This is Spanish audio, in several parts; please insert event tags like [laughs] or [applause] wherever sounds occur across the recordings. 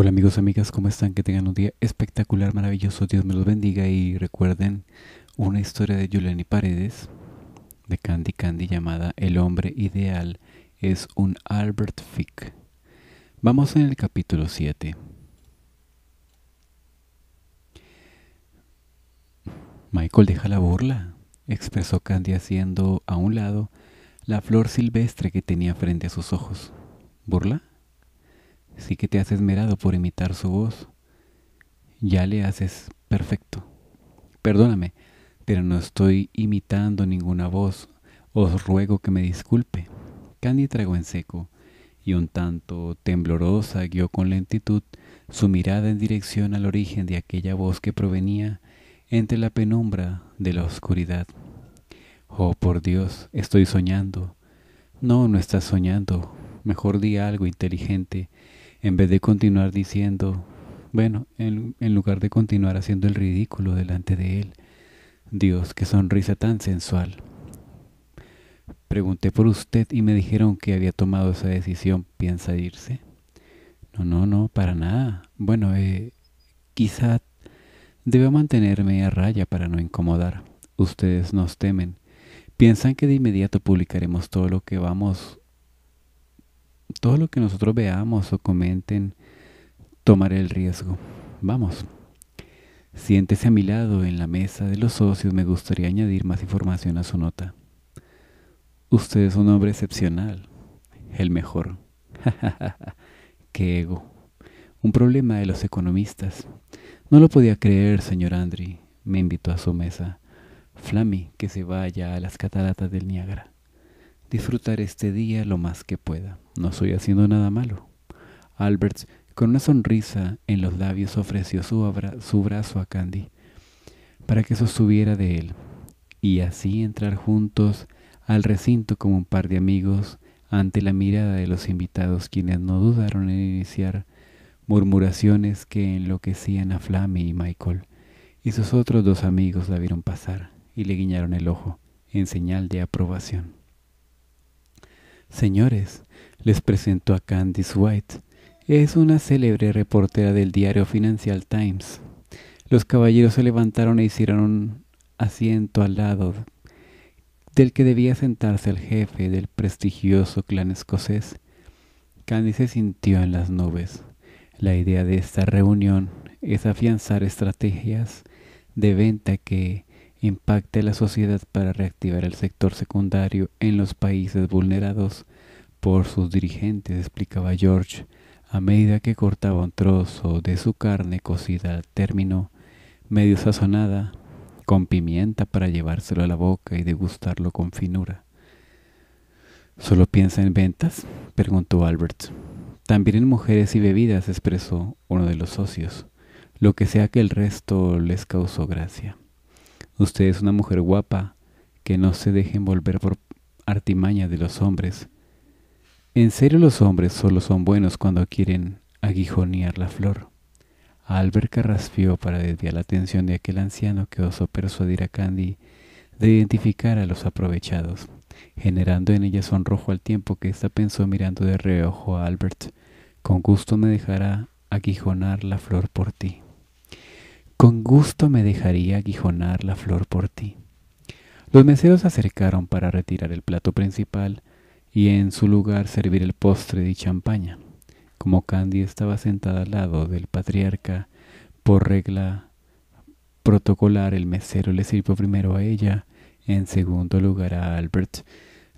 Hola amigos, amigas, ¿cómo están? Que tengan un día espectacular, maravilloso. Dios me los bendiga y recuerden una historia de y Paredes, de Candy Candy, llamada El hombre ideal es un Albert Fick. Vamos en el capítulo 7. Michael deja la burla, expresó Candy haciendo a un lado la flor silvestre que tenía frente a sus ojos. ¿Burla? sí que te has esmerado por imitar su voz. Ya le haces perfecto. Perdóname, pero no estoy imitando ninguna voz. Os ruego que me disculpe. Candy tragó en seco y un tanto temblorosa guió con lentitud su mirada en dirección al origen de aquella voz que provenía entre la penumbra de la oscuridad. Oh, por Dios, estoy soñando. No, no estás soñando. Mejor di algo inteligente en vez de continuar diciendo, bueno, en, lugar de continuar haciendo el ridículo delante de él. Dios, qué sonrisa tan sensual. Pregunté por usted y me dijeron que había tomado esa decisión. ¿Piensa irse? No, no, no, para nada. Bueno, eh, quizá deba mantenerme a raya para no incomodar. Ustedes nos temen. Piensan que de inmediato publicaremos todo lo que vamos todo lo que nosotros veamos o comenten, tomaré el riesgo. Vamos. Siéntese a mi lado en la mesa de los socios. Me gustaría añadir más información a su nota. Usted es un hombre excepcional. El mejor. [laughs] ¡Qué ego! Un problema de los economistas. No lo podía creer, señor Andri. Me invitó a su mesa. Flammy, que se vaya a las cataratas del Niágara disfrutar este día lo más que pueda. No estoy haciendo nada malo. Albert, con una sonrisa en los labios, ofreció su, su brazo a Candy para que sostuviera de él y así entrar juntos al recinto como un par de amigos ante la mirada de los invitados quienes no dudaron en iniciar murmuraciones que enloquecían a Flammy y Michael, y sus otros dos amigos la vieron pasar y le guiñaron el ojo en señal de aprobación. Señores, les presento a Candice White. Es una célebre reportera del diario Financial Times. Los caballeros se levantaron e hicieron un asiento al lado del que debía sentarse el jefe del prestigioso clan escocés. Candice sintió en las nubes. La idea de esta reunión es afianzar estrategias de venta que impacte la sociedad para reactivar el sector secundario en los países vulnerados por sus dirigentes, explicaba George, a medida que cortaba un trozo de su carne cocida al término, medio sazonada, con pimienta para llevárselo a la boca y degustarlo con finura. ¿Solo piensa en ventas? preguntó Albert. También en mujeres y bebidas, expresó uno de los socios, lo que sea que el resto les causó gracia. Usted es una mujer guapa que no se deje envolver por artimaña de los hombres. En serio los hombres solo son buenos cuando quieren aguijonear la flor. Albert carraspeó para desviar la atención de aquel anciano que osó persuadir a Candy de identificar a los aprovechados, generando en ella sonrojo al tiempo que ésta pensó mirando de reojo a Albert. Con gusto me dejará aguijonar la flor por ti. Con gusto me dejaría aguijonar la flor por ti. Los meseros se acercaron para retirar el plato principal y en su lugar servir el postre de champaña. Como Candy estaba sentada al lado del patriarca, por regla protocolar el mesero le sirvió primero a ella, en segundo lugar a Albert,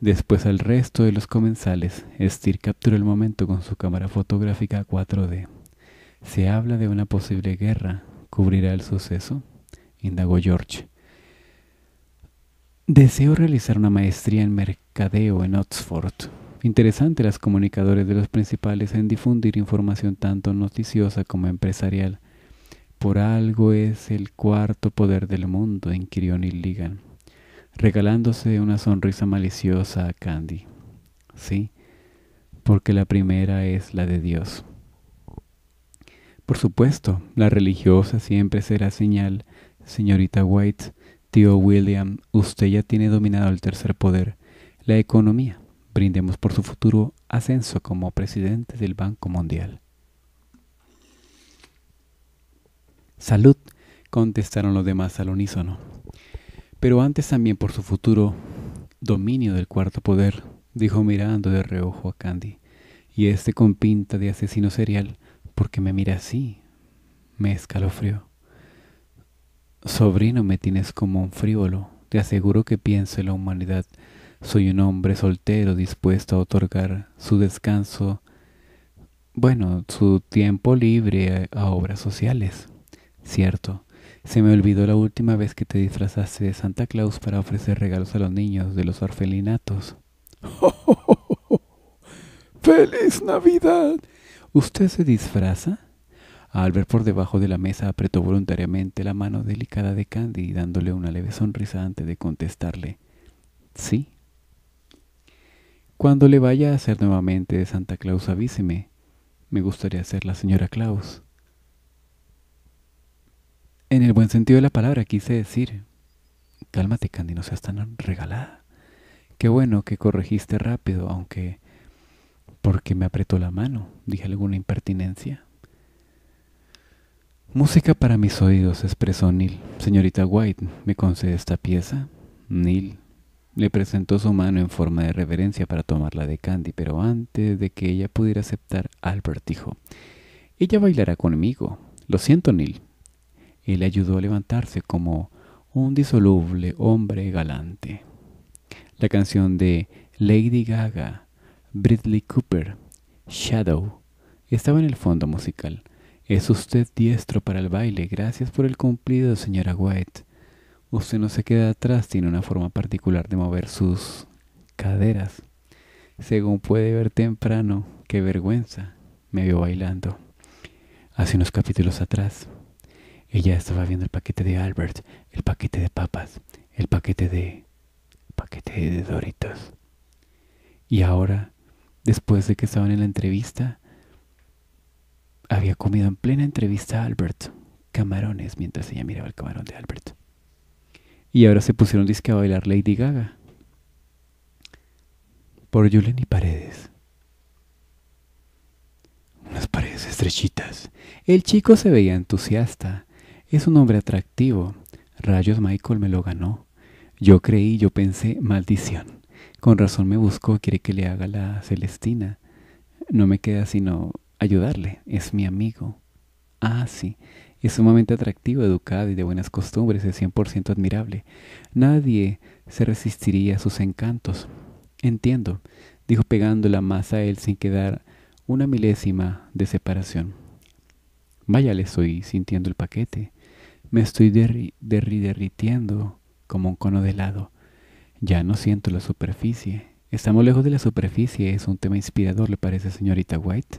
después al resto de los comensales. Stir capturó el momento con su cámara fotográfica 4D. Se habla de una posible guerra, cubrirá el suceso? indagó George. Deseo realizar una maestría en mercadeo en Oxford. Interesante las comunicadores de los principales en difundir información tanto noticiosa como empresarial. Por algo es el cuarto poder del mundo, inquirió y Ligan, regalándose una sonrisa maliciosa a Candy. Sí, porque la primera es la de Dios. Por supuesto, la religiosa siempre será señal. Señorita White, tío William, usted ya tiene dominado el tercer poder, la economía. Brindemos por su futuro ascenso como presidente del Banco Mundial. Salud, contestaron los demás al unísono. Pero antes también por su futuro dominio del cuarto poder, dijo mirando de reojo a Candy, y este con pinta de asesino serial porque me mira así? Me escalofrió. Sobrino, me tienes como un frívolo. Te aseguro que pienso en la humanidad. Soy un hombre soltero dispuesto a otorgar su descanso, bueno, su tiempo libre a obras sociales. Cierto, se me olvidó la última vez que te disfrazaste de Santa Claus para ofrecer regalos a los niños de los orfelinatos. ¡Oh, [laughs] feliz Navidad! ¿Usted se disfraza? Al ver por debajo de la mesa apretó voluntariamente la mano delicada de Candy, dándole una leve sonrisa antes de contestarle. Sí. Cuando le vaya a hacer nuevamente de Santa Claus, avíseme. Me gustaría ser la señora Claus. En el buen sentido de la palabra quise decir. Cálmate, Candy, no seas tan regalada. Qué bueno que corregiste rápido, aunque porque me apretó la mano, dije alguna impertinencia. Música para mis oídos, expresó Neil. Señorita White, ¿me concede esta pieza? Neil le presentó su mano en forma de reverencia para tomarla de Candy, pero antes de que ella pudiera aceptar, Albert dijo, Ella bailará conmigo. Lo siento, Neil. Él ayudó a levantarse como un disoluble hombre galante. La canción de Lady Gaga Bridley Cooper, Shadow, estaba en el fondo musical. Es usted diestro para el baile, gracias por el cumplido, señora White. Usted no se queda atrás, tiene una forma particular de mover sus caderas. Según puede ver temprano, qué vergüenza, me vio bailando. Hace unos capítulos atrás, ella estaba viendo el paquete de Albert, el paquete de papas, el paquete de... paquete de Doritos. Y ahora después de que estaban en la entrevista, había comido en plena entrevista a Albert camarones mientras ella miraba el camarón de Albert Y ahora se pusieron disque a bailar Lady Gaga por Julen y Paredes. Unas paredes estrechitas. El chico se veía entusiasta. Es un hombre atractivo. Rayos Michael me lo ganó. Yo creí, yo pensé, maldición. Con razón me buscó, quiere que le haga la Celestina. No me queda sino ayudarle, es mi amigo. Ah, sí, es sumamente atractivo, educado y de buenas costumbres, es 100% admirable. Nadie se resistiría a sus encantos. Entiendo, dijo pegando la masa a él sin quedar una milésima de separación. Vaya, le estoy sintiendo el paquete. Me estoy derri derritiendo como un cono de helado. Ya no siento la superficie. Estamos lejos de la superficie, es un tema inspirador, le parece, señorita White,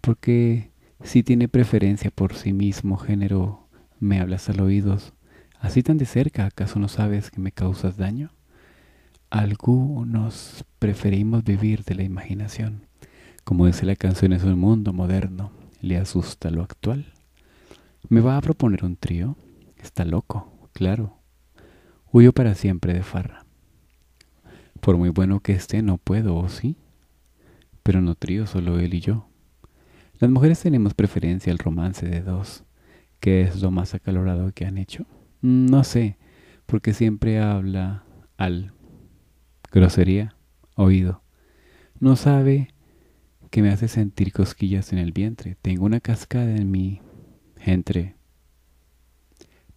porque si tiene preferencia por sí mismo, género, me hablas al oídos. Así tan de cerca, ¿acaso no sabes que me causas daño? Algunos preferimos vivir de la imaginación. Como dice la canción, es un mundo moderno, le asusta lo actual. ¿Me va a proponer un trío? Está loco, claro. Huyo para siempre de farra. Por muy bueno que esté, no puedo, ¿o sí? Pero no trío solo él y yo. Las mujeres tenemos preferencia al romance de dos. que es lo más acalorado que han hecho? Mm, no sé, porque siempre habla al grosería, oído. No sabe que me hace sentir cosquillas en el vientre. Tengo una cascada en mi entre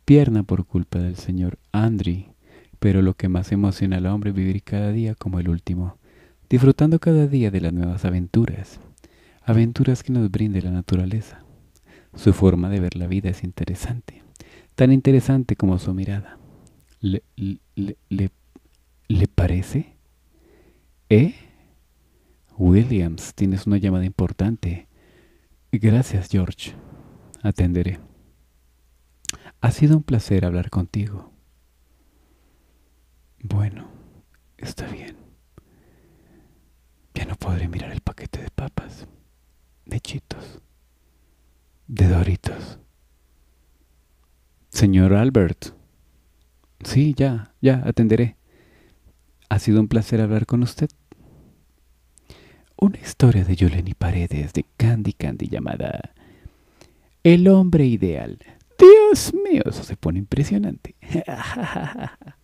pierna por culpa del señor Andri pero lo que más emociona al hombre es vivir cada día como el último, disfrutando cada día de las nuevas aventuras, aventuras que nos brinde la naturaleza. Su forma de ver la vida es interesante, tan interesante como su mirada. ¿Le, parece? ¿Eh? Williams, tienes una llamada importante. Gracias, George. Atenderé. Ha sido un placer hablar contigo. Bueno, está bien. Ya no podré mirar el paquete de papas, de chitos, de doritos. Señor Albert. Sí, ya, ya, atenderé. Ha sido un placer hablar con usted. Una historia de Yoleni Paredes de Candy Candy llamada El hombre ideal. Dios mío, eso se pone impresionante. [laughs]